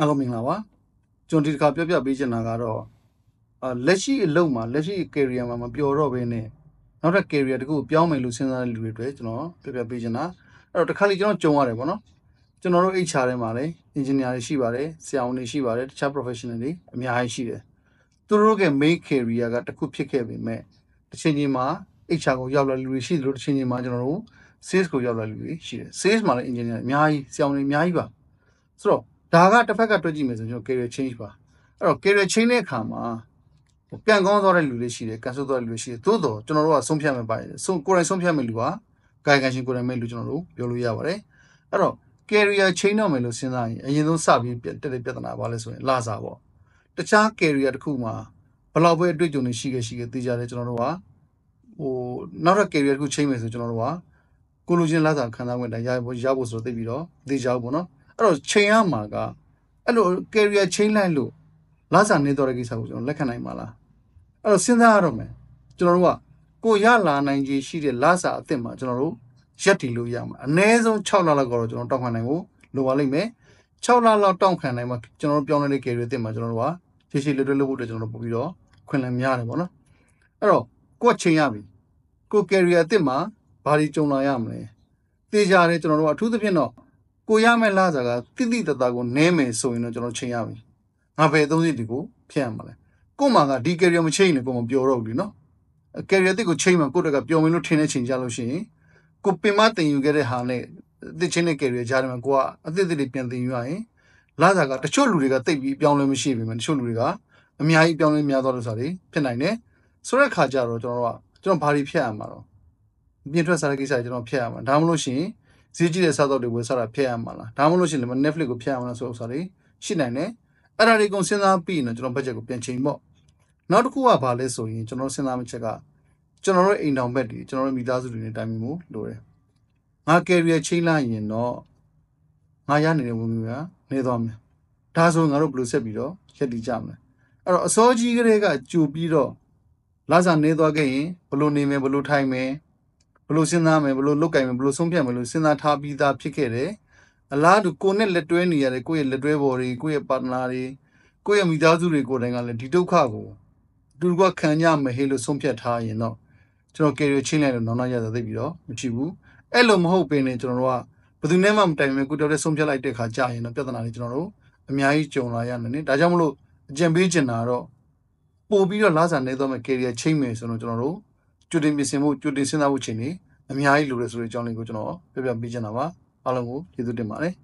အားလုံးမင်္ဂလာပါကျွန်တော်ဒီတစ်ခါပြောပြပေးချင်တာကတော့လက်ရှိအလုပ်မှာလက်ရှိ career မှာမပျော်တော့ဘဲနဲ့နောက်ထပ် career တခုပြောင်းမယ်လို့စဉ်းစားတဲ့လူတွေအတွက်ကျွန်တော်ပြောပြပေးချင်တာအဲ့တော့တစ်ခါလေကျွန်တော်ကြုံရတယ်ပေါ့နော်ကျွန်တော်တို့ HR ထဲမှာလည်း engineer တွေရှိပါတယ်ဆရာဝန်တွေရှိပါတယ်တခြား professional တွေအများကြီးရှိတယ်သူတို့ရဲ့ main career ကတခုဖြစ်ခဲ့ပေမဲ့တစ်ချိန်ချိန်မှာ HR ကိုရောက်လာလူတွေရှိတယ်လို့တစ်ချိန်ချိန်မှာကျွန်တော်တို့ sales ကိုရောက်လာလူတွေရှိတယ် sales မှာလည်း engineer အများကြီးဆရာဝန်တွေအများကြီးပါဆိုတော့ဒါကတစ်ဖက်ကတွက်ကြည့်မယ်ဆိုရင်ကျွန်တော် career change ပါအဲ့တော့ career change တဲ့အခါမှာကံကောင်းသွားတဲ့လူတွေရှိတယ်ကံဆိုးသွားတဲ့လူတွေရှိတယ်သို့တော့ကျွန်တော်တို့ကဆုံးဖြတ်မယ်ပါတယ်ဆုံးကိုယ်တိုင်ဆုံးဖြတ်မယ်လူပါကာယကံရှင်ကိုယ်တိုင်မဲ့လူကျွန်တော်တို့ပြောလို့ရပါတယ်အဲ့တော့ career change တော့မယ်လို့စဉ်းစားရင်အရင်ဆုံးစပြီးတက်တဲ့ပြဿနာပါလဲဆိုရင် လာစားပေါ့တခြား career တစ်ခုမှာဘလောက်ပဲအတွေ့အကြုံတွေရှိခဲ့ရှိခဲ့သိကြတယ်ကျွန်တော်တို့ကဟိုနောက်ထပ် career တစ်ခုချိန်မယ်ဆိုကျွန်တော်တို့ကကိုလိုချင်လာစားခံစားဝင်တိုင်းရဖို့ရဖို့ဆိုတော့သိပြီးတော့သိကြဘူးပေါ့နော်အဲ့တော့ချိန်ရမှာကအဲ့လို career ချိန်လိုက်လို့လာစားနေတော့တဲ့ကိစ္စကိုကျွန်တော်လက်ခံနိုင်မှာလားအဲ့တော့စဉ်းစားရတော့မယ်ကျွန်တော်တို့ကကိုရလာနိုင်ခြေရှိတဲ့လာစားအသစ်မှာကျွန်တော်တို့ရက်တည်လို့ရမှာအနည်းဆုံး6လလောက်ကတော့ကျွန်တော်တောက်ခံနိုင်ဖို့လိုပါလိမ့်မယ်6လလောက်တောက်ခံနိုင်မှာကျွန်တော်တို့ပြောင်းလဲတဲ့ career အသစ်မှာကျွန်တော်တို့ကရှေ့ရှေ့လွတ်လွတ်လုပ်ဖို့အတွက်ကျွန်တော်တို့ပို့ပြီးတော့ခွင့်လန်းများတယ်ပေါ့နော်အဲ့တော့ကိုကချိန်ရပြီကို career အသစ်မှာဘာတွေကြုံလာရမလဲသိကြတယ်ကျွန်တော်တို့ကအထူးသဖြင့်တော့ကိုရမယ့်လစာကတိတိတသားကိုနည်းမယ်ဆိုရင်တော့ကျွန်တော်ချိန်ရပြီငါဘယ်အသုံးစရိတ်ဒီကိုဖျက်ရမှာလဲကို့မှာကဒီ career မချိန်နဲ့ကို့မပြောတော့ဘူးလीနော် career တစ်ကိုချိန်မှကို့တက်ကပျော်မင်းလို့ထင်တဲ့ချိန်ကြလို့ရှိရင်ကိုပင်မတင်ယူခဲ့တဲ့ဟာနဲ့အသစ်ချင်းနဲ့ career ကြားတယ်မှာကိုကအသစ်သစ်တွေပြန်တင်ယူရရင်လစာကတချို့လူတွေကတိတ်ပြီးပြောင်းလဲမရှိပြီမယ်တချို့လူတွေကအများကြီးပြောင်းလဲများသွားလို့ဆိုတာတွေဖြစ်နိုင်တယ်ဆိုတဲ့အခါကျတော့ကျွန်တော်တို့ကကျွန်တော်ဘာတွေဖျက်ရမှာတော့ပြင်ထွက်စားတဲ့ကိစ္စကျွန်တော်ဖျက်ရမှာဒါမှမဟုတ်လို့ရှိရင်ဈေးကြီးတဲ့စားသောက်တွေဝယ်စားတာဖျက်ရမှာလားဒါမှမဟုတ်ရှင်လည်း Netflix ကိုဖျက်ရမှာလားဆိုတော့ဥစ္စာတွေရှိနိုင်တယ်အဲ့ဒါတွေကုန်စဉ်းစားပြီးရင်တော့ကျွန်တော် budget ကိုပြန်ချိန်ပေါ့နောက်တစ်ခုကဘာလဲဆိုရင်ကျွန်တော်စဉ်းစားမိချက်ကကျွန်တော်တို့အိမ်တော်ဘက်တွေကျွန်တော်တို့မိသားစုတွေနဲ့တိုင်ပင်မှုလိုတယ်ငါ career ချိန်လိုက်ရင်တော့ငါရနေတဲ့ဝင်မျိုးကနေသွားမယ်ဒါဆိုငါတို့ဘယ်လိုဆက်ပြီးတော့ရက်တည်ကြမလဲအဲ့တော့အစောကြီးကလေးကကြူပြီးတော့လာစားနေသွားခဲ့ရင်ဘယ်လိုနေမယ်ဘယ်လိုထိုင်မယ်ဘလို့စဉ်းစားမယ်ဘလို့လုတ်ကင်မယ်ဘလို့ဆုံးဖြတ်မယ်လို့စဉ်းစားထားပြီးသားဖြစ်ခဲ့တယ်အလားတူကိုနဲ့လက်တွဲနေရတယ်ကိုယ့်ရဲ့လက်တွဲပေါ်တွေကိုယ့်ရဲ့ partner တွေကိုယ့်ရဲ့မိသားစုတွေကိုယ်တိုင်ကလည်းဒီဒုက္ခကိုသူကခံရမယ်ဟဲ့လို့ဆုံးဖြတ်ထားရင်တော့ကျွန်တော် career ချင်းလိုက်လို့နောက်နောက်ရတာသိပြီးတော့မကြည့်ဘူးအဲ့လိုမဟုတ်ပင်လည်းကျွန်တော်တို့ကဘယ်သူနဲ့မှမတိုင်ပင်ကိုတော်တဲ့ဆုံးဖြတ်လိုက်တဲ့ခါကြာရင်တော့ပြဿနာတွေကျွန်တော်တို့အများကြီးကြုံလာရမယ်နိဒါကြောင့်မလို့အကြံပေးချင်တာတော့ပို့ပြီးတော့လာစားနေတော့မယ် career ချင်းမယ်ဆိုတော့ကျွန်တော်တို့ကြိုတင်ပြင်ဆင်မှုကြိုတင်စဉ်းစားမှုချင်းနေအများကြီးလိုတယ်ဆိုတဲ့အကြောင်းလေးကိုကျွန်တော်ပြပြပေးချင်တာပါအားလုံးကိုကျေးဇူးတင်ပါတယ်